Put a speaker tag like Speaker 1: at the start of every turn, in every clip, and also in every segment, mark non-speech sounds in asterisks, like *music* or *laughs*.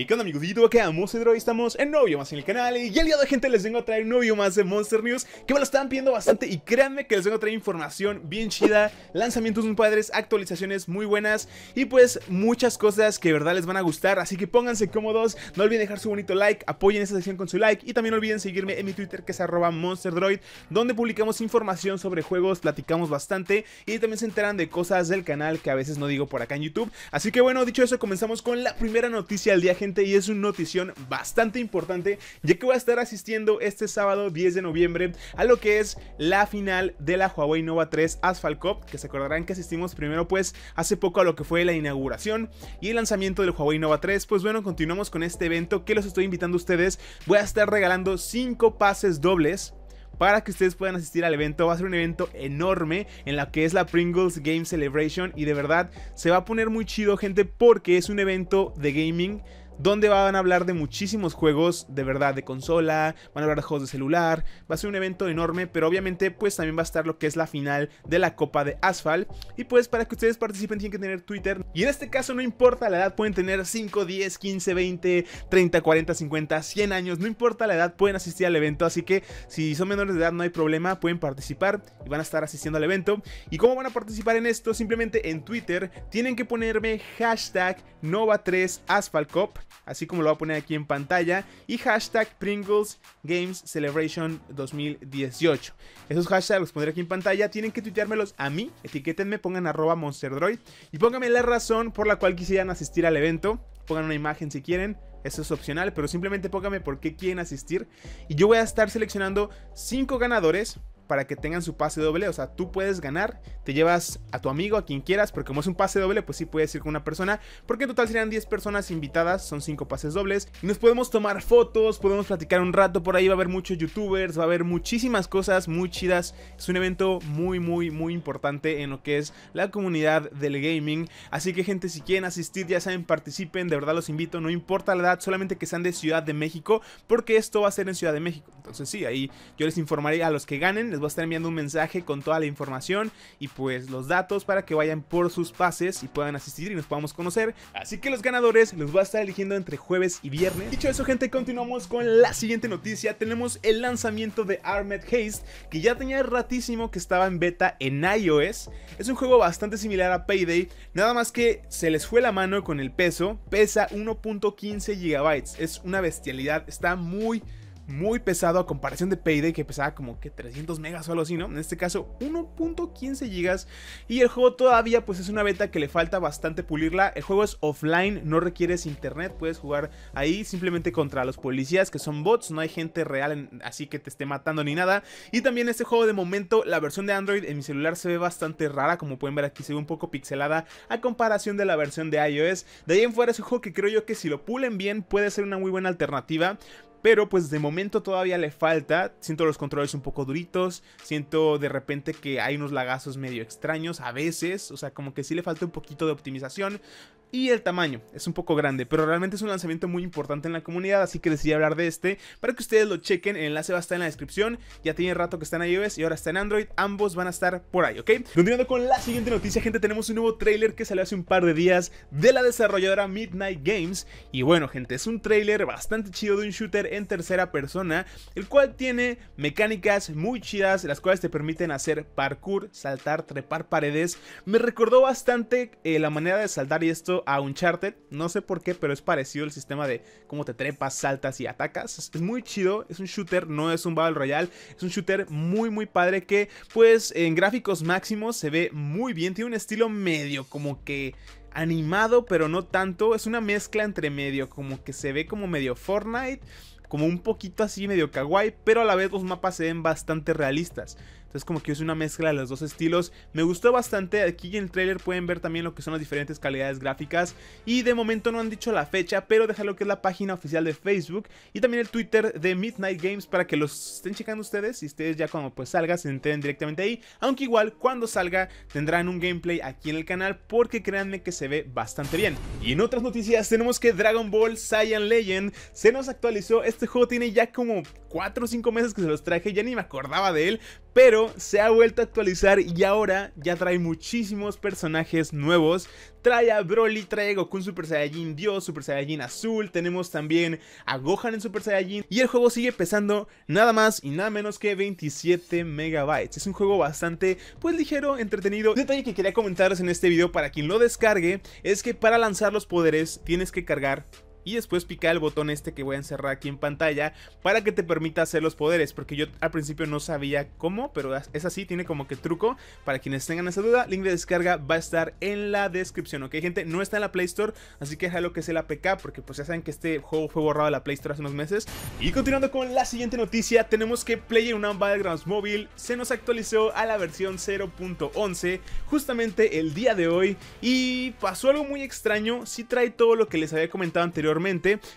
Speaker 1: y ¿qué onda amigos? YouTube onda MonsterDroid? estamos en novio más en el canal Y el día de gente les vengo a traer novio más de Monster News Que me lo estaban pidiendo bastante y créanme que les vengo a traer información bien chida Lanzamientos muy padres, actualizaciones muy buenas Y pues muchas cosas que verdad les van a gustar Así que pónganse cómodos, no olviden dejar su bonito like, apoyen esta sesión con su like Y también no olviden seguirme en mi Twitter que es arroba monsterdroid Donde publicamos información sobre juegos, platicamos bastante Y también se enteran de cosas del canal que a veces no digo por acá en YouTube Así que bueno, dicho eso comenzamos con la primera noticia del día gente y es una notición bastante importante ya que voy a estar asistiendo este sábado 10 de noviembre a lo que es la final de la Huawei Nova 3 Asphalt Cup, que se acordarán que asistimos primero pues hace poco a lo que fue la inauguración y el lanzamiento del Huawei Nova 3, pues bueno, continuamos con este evento que los estoy invitando a ustedes, voy a estar regalando 5 pases dobles para que ustedes puedan asistir al evento. Va a ser un evento enorme en la que es la Pringles Game Celebration y de verdad se va a poner muy chido gente porque es un evento de gaming donde van a hablar de muchísimos juegos de verdad de consola, van a hablar de juegos de celular, va a ser un evento enorme, pero obviamente pues también va a estar lo que es la final de la Copa de Asphalt y pues para que ustedes participen tienen que tener Twitter y en este caso no importa la edad, pueden tener 5, 10, 15, 20, 30, 40, 50, 100 años, no importa la edad, pueden asistir al evento, así que si son menores de edad no hay problema, pueden participar y van a estar asistiendo al evento. ¿Y cómo van a participar en esto? Simplemente en Twitter tienen que ponerme hashtag Nova3AsphaltCup así como lo voy a poner aquí en pantalla, y hashtag Pringles Games Celebration 2018. Esos hashtags los pondré aquí en pantalla, tienen que tuiteármelos a mí, etiquétenme, pongan arroba monsterdroid y pónganme la razón por la cual quisieran asistir al evento, pongan una imagen si quieren. Eso es opcional, pero simplemente pónganme por qué quieren asistir. Y yo voy a estar seleccionando 5 ganadores para que tengan su pase doble. O sea, tú puedes ganar, te llevas a tu amigo, a quien quieras, porque como es un pase doble, pues sí puedes ir con una persona, porque en total serían 10 personas invitadas, son 5 pases dobles. nos podemos tomar fotos, podemos platicar un rato, por ahí va a haber muchos youtubers, va a haber muchísimas cosas muy chidas. Es un evento muy, muy, muy importante en lo que es la comunidad del gaming. Así que gente, si quieren asistir, ya saben, participen, de verdad los invito, no importa la edad, solamente que sean de Ciudad de México, porque esto va a ser en Ciudad de México. Entonces sí, ahí yo les informaré a los que ganen, les va a estar enviando un mensaje con toda la información y pues los datos para que vayan por sus pases y puedan asistir y nos podamos conocer. Así que los ganadores los va a estar eligiendo entre jueves y viernes. Dicho eso, gente, continuamos con la siguiente noticia. Tenemos el lanzamiento de Armed Haste, que ya tenía ratísimo que estaba en beta en iOS. Es un juego bastante similar a Payday, nada más que se les fue la mano con el peso. Pesa 1.15 GB, es una bestialidad, está muy muy pesado a comparación de Payday que pesaba como que 300 megas o algo así, ¿no? En este caso 1.15 gigas y el juego todavía pues es una beta que le falta bastante pulirla. El juego es offline, no requieres internet, puedes jugar ahí simplemente contra los policías que son bots, no hay gente real así que te esté matando ni nada. Y también este juego de momento, la versión de Android en mi celular se ve bastante rara, como pueden ver aquí se ve un poco pixelada a comparación de la versión de iOS. De ahí en fuera es un juego que creo yo que si lo pulen bien puede ser una muy buena alternativa. Pero pues de momento todavía le falta. Siento los controles un poco duritos. Siento de repente que hay unos lagazos medio extraños a veces. O sea, como que sí le falta un poquito de optimización y el tamaño. Es un poco grande, pero realmente es un lanzamiento muy importante en la comunidad, así que decidí hablar de este para que ustedes lo chequen. El enlace va a estar en la descripción. Ya tiene rato que está en iOS y ahora está en Android. Ambos van a estar por ahí, ¿ok? Continuando con la siguiente noticia, gente, tenemos un nuevo trailer que salió hace un par de días de la desarrolladora Midnight Games. Y bueno, gente, es un trailer bastante chido de un shooter en tercera persona, el cual tiene mecánicas muy chidas, las cuales te permiten hacer parkour, saltar, trepar paredes. Me recordó bastante eh, la manera de saltar y esto a un Uncharted. No sé por qué, pero es parecido el sistema de cómo te trepas, saltas y atacas. Es muy chido, es un shooter, no es un Battle Royale. Es un shooter muy, muy padre que, pues, en gráficos máximos se ve muy bien. Tiene un estilo medio, como que animado, pero no tanto. Es una mezcla entre medio, como que se ve como medio Fortnite, como un poquito así medio kawaii, pero a la vez los mapas se ven bastante realistas. Entonces como que es una mezcla de los dos estilos. Me gustó bastante. Aquí en el trailer pueden ver también lo que son las diferentes calidades gráficas. Y de momento no han dicho la fecha, pero déjalo que es la página oficial de Facebook y también el Twitter de Midnight Games para que los estén checando ustedes y ustedes ya cuando pues salga se enteren directamente ahí. Aunque igual cuando salga tendrán un gameplay aquí en el canal porque créanme que se ve bastante bien. Y en otras noticias tenemos que Dragon Ball Saiyan Legend se nos actualizó. Este juego tiene ya como 4 o 5 meses que se los traje, ya ni me acordaba de él, pero se ha vuelto a actualizar y ahora ya trae muchísimos personajes nuevos. Trae a Broly, trae a Goku Super Saiyajin Dios, Super Saiyajin Azul, tenemos también a Gohan en Super Saiyajin y el juego sigue pesando nada más y nada menos que 27 megabytes. Es un juego bastante pues ligero, entretenido. detalle que quería comentaros en este video para quien lo descargue es que para lanzar los poderes tienes que cargar y después pica el botón este que voy a encerrar aquí en pantalla para que te permita hacer los poderes, porque yo al principio no sabía cómo, pero es así, tiene como que truco. Para quienes tengan esa duda, link de descarga va a estar en la descripción, ¿ok gente? No está en la Play Store, así que déjalo que sea la PK. porque pues ya saben que este juego fue borrado de la Play Store hace unos meses. Y continuando con la siguiente noticia, tenemos que Play una Battlegrounds Mobile se nos actualizó a la versión 0.11 justamente el día de hoy y pasó algo muy extraño, si trae todo lo que les había comentado anteriormente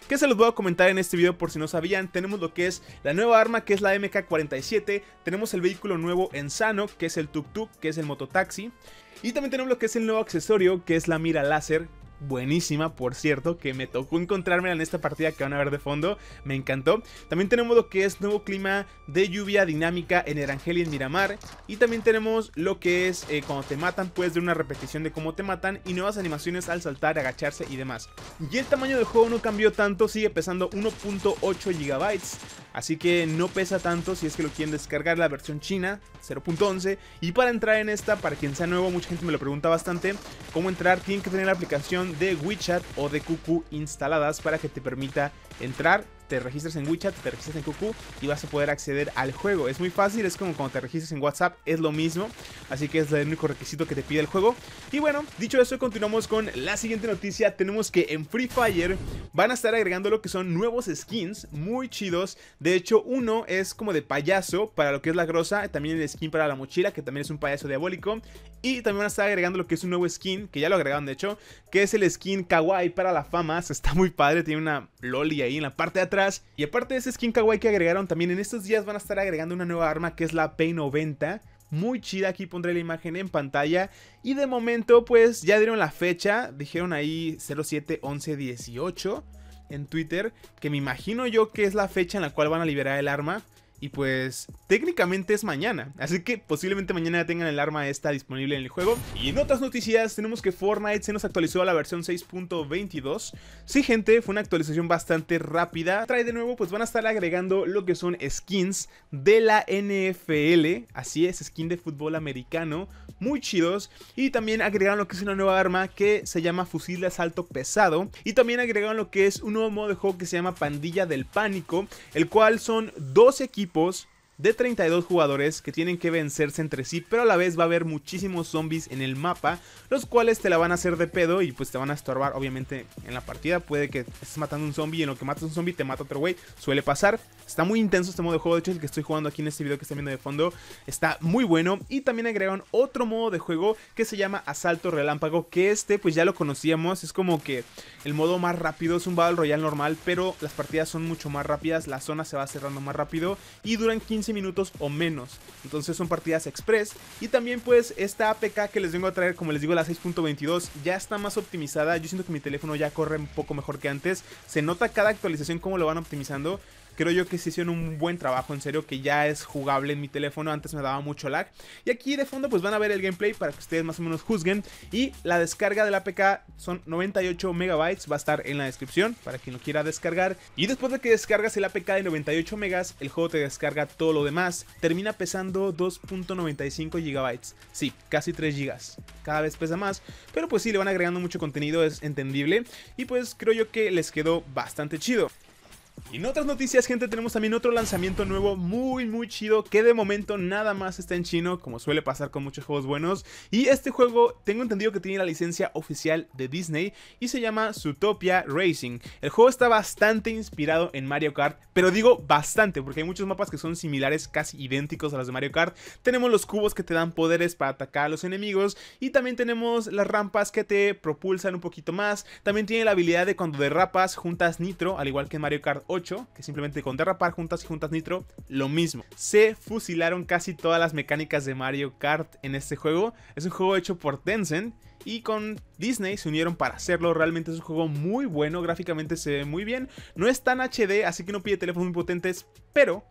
Speaker 1: que se los voy a comentar en este video por si no sabían. Tenemos lo que es la nueva arma, que es la MK-47, tenemos el vehículo nuevo en Sano, que es el tuk-tuk, que es el mototaxi, y también tenemos lo que es el nuevo accesorio, que es la mira láser, buenísima, por cierto, que me tocó encontrarme en esta partida que van a ver de fondo, me encantó. También tenemos lo que es nuevo clima de lluvia dinámica en Erangel y en Miramar. Y también tenemos lo que es eh, cuando te matan, puedes de una repetición de cómo te matan y nuevas animaciones al saltar, agacharse y demás. Y el tamaño del juego no cambió tanto, sigue pesando 1.8 GB. Así que no pesa tanto si es que lo quieren descargar la versión china 0.11. Y para entrar en esta, para quien sea nuevo, mucha gente me lo pregunta bastante, cómo entrar, tienen que tener la aplicación de WeChat o de Cuckoo instaladas para que te permita entrar te registras en WeChat, te registras en QQ y vas a poder acceder al juego. Es muy fácil, es como cuando te registras en WhatsApp, es lo mismo. Así que es el único requisito que te pide el juego. Y bueno, dicho eso, continuamos con la siguiente noticia. Tenemos que en Free Fire van a estar agregando lo que son nuevos skins muy chidos. De hecho, uno es como de payaso para lo que es la grosa, también el skin para la mochila, que también es un payaso diabólico. Y también van a estar agregando lo que es un nuevo skin, que ya lo agregaron de hecho, que es el skin Kawaii para la fama. *laughs* Está muy padre, tiene una Loli ahí en la parte de atrás. Y aparte de ese skin Kawaii que agregaron, también en estos días van a estar agregando una nueva arma que es la P90 muy chida. Aquí pondré la imagen en pantalla. Y de momento, pues ya dieron la fecha. Dijeron ahí 07-11-18 en Twitter. Que me imagino yo que es la fecha en la cual van a liberar el arma. Y pues técnicamente es mañana, así que posiblemente mañana tengan el arma esta disponible en el juego. Y en otras noticias tenemos que Fortnite se nos actualizó a la versión 6.22. Sí gente, fue una actualización bastante rápida. Trae de nuevo, pues van a estar agregando lo que son skins de la NFL. Así es, skin de fútbol americano, muy chidos. Y también agregaron lo que es una nueva arma que se llama fusil de asalto pesado. Y también agregaron lo que es un nuevo modo de juego que se llama Pandilla del Pánico, el cual son dos equipos equipos de 32 jugadores que tienen que vencerse entre sí, pero a la vez va a haber muchísimos zombies en el mapa, los cuales te la van a hacer de pedo y pues te van a estorbar obviamente en la partida, puede que estés matando un zombie y en lo que matas un zombie te mata otro güey, suele pasar, está muy intenso este modo de juego, de hecho el que estoy jugando aquí en este video que están viendo de fondo está muy bueno y también agregaron otro modo de juego que se llama Asalto Relámpago, que este pues ya lo conocíamos, es como que el modo más rápido es un Battle Royale normal, pero las partidas son mucho más rápidas, la zona se va cerrando más rápido y duran 15 minutos o menos. Entonces son partidas express. Y también pues esta APK que les vengo a traer, como les digo, la 6.22 ya está más optimizada. Yo siento que mi teléfono ya corre un poco mejor que antes. Se nota cada actualización como lo van optimizando creo yo que se hicieron un buen trabajo, en serio, que ya es jugable en mi teléfono, antes me daba mucho lag. Y aquí de fondo pues van a ver el gameplay para que ustedes más o menos juzguen. Y la descarga del APK son 98 megabytes, va a estar en la descripción para quien lo quiera descargar. Y después de que descargas el APK de 98 MB, el juego te descarga todo lo demás. Termina pesando 2.95 gigabytes, sí, casi 3 gigas. Cada vez pesa más, pero pues sí, le van agregando mucho contenido, es entendible. Y pues creo yo que les quedó bastante chido. Y en otras noticias, gente, tenemos también otro lanzamiento nuevo muy, muy chido que de momento nada más está en chino, como suele pasar con muchos juegos buenos. Y este juego tengo entendido que tiene la licencia oficial de Disney y se llama Zootopia Racing. El juego está bastante inspirado en Mario Kart, pero digo bastante porque hay muchos mapas que son similares, casi idénticos a los de Mario Kart. Tenemos los cubos que te dan poderes para atacar a los enemigos y también tenemos las rampas que te propulsan un poquito más. También tiene la habilidad de cuando derrapas juntas nitro, al igual que en Mario Kart que simplemente con derrapar juntas y juntas nitro, lo mismo. Se fusilaron casi todas las mecánicas de Mario Kart en este juego. Es un juego hecho por Tencent y con Disney se unieron para hacerlo. Realmente es un juego muy bueno, gráficamente se ve muy bien. No es tan HD, así que no pide teléfonos muy potentes, pero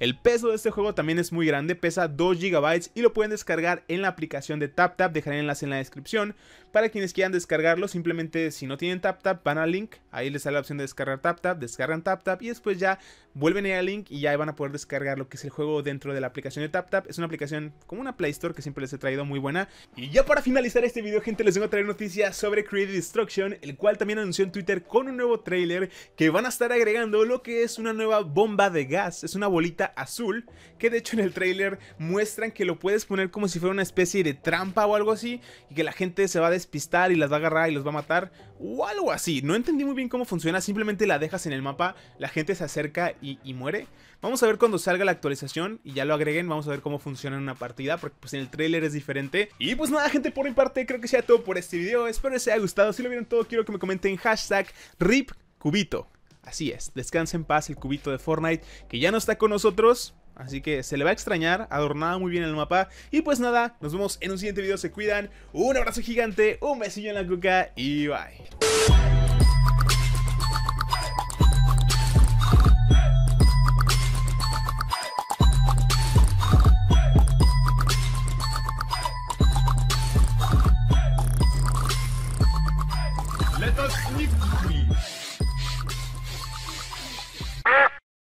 Speaker 1: el peso de este juego también es muy grande, pesa 2 GB y lo pueden descargar en la aplicación de TapTap, dejaré enlace en la descripción. Para quienes quieran descargarlo, simplemente si no tienen TapTap, van al link, ahí les sale la opción de descargar TapTap, descargan TapTap y después ya vuelven al link y ya van a poder descargar lo que es el juego dentro de la aplicación de TapTap. Es una aplicación como una Play Store que siempre les he traído muy buena. Y ya para finalizar este video, gente, les vengo a traer noticias sobre Creative Destruction, el cual también anunció en Twitter con un nuevo trailer que van a estar agregando lo que es una nueva bomba de gas, es una bolita azul, que de hecho en el trailer muestran que lo puedes poner como si fuera una especie de trampa o algo así, y que la gente se va a despistar y las va a agarrar y los va a matar, o algo así. No entendí muy bien cómo funciona, simplemente la dejas en el mapa, la gente se acerca y, muere. Vamos a ver cuando salga la actualización y ya lo agreguen, vamos a ver cómo funciona en una partida, porque pues en el trailer es diferente. Y pues nada gente, por mi parte creo que sea todo por este video, espero les haya gustado, si lo vieron todo quiero que me comenten hashtag RIPCubito. Así es, descansa en paz el cubito de Fortnite que ya no está con nosotros. Así que se le va a extrañar, adornada muy bien el mapa. Y pues nada, nos vemos en un siguiente video, se cuidan. Un abrazo gigante, un besillo en la cuca y bye.